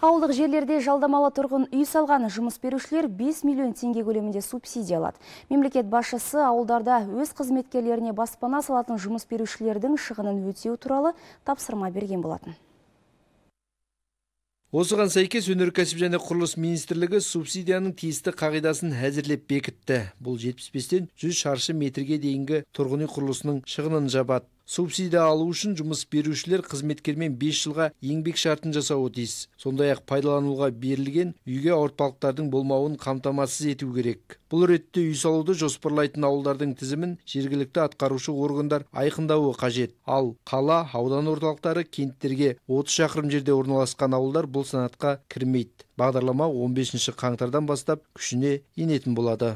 Ауылдық жерлерде жалдамалы тұрғын үй салған жұмыс берушілер 5 миллион теңге көлемінде субсидия алады. Мемлекет басшысы ауылдарда өз қызметкерлеріне баспана салатын жұмыс берушілердің шығынын өтеу туралы тапсырма берген болатын. Осыған сәйкес өнеркәсіп және құрылыс министрлігі субсидияның тиісті қағидасын әзірлеп бекітті. Бұл 75-тен 100 шаршы метрге дейінгі тұрғын үй құрылысының шығынын жабады субсидия алу үшін жұмыс берушілер қызметкермен 5 жылға еңбек шартын жасауы тиіс сондай ақ пайдалануға берілген үйге ауыртпалықтардың болмауын қамтамасыз ету керек бұл ретте үй салуды жоспарлайтын ауылдардың тізімін жергілікті атқарушы органдар айқындауы қажет ал қала аудан орталықтары кенттерге 30 шақырым жерде орналасқан ауылдар бұл санатқа кірмейді бағдарлама 15 қаңтардан бастап күшіне енетін болады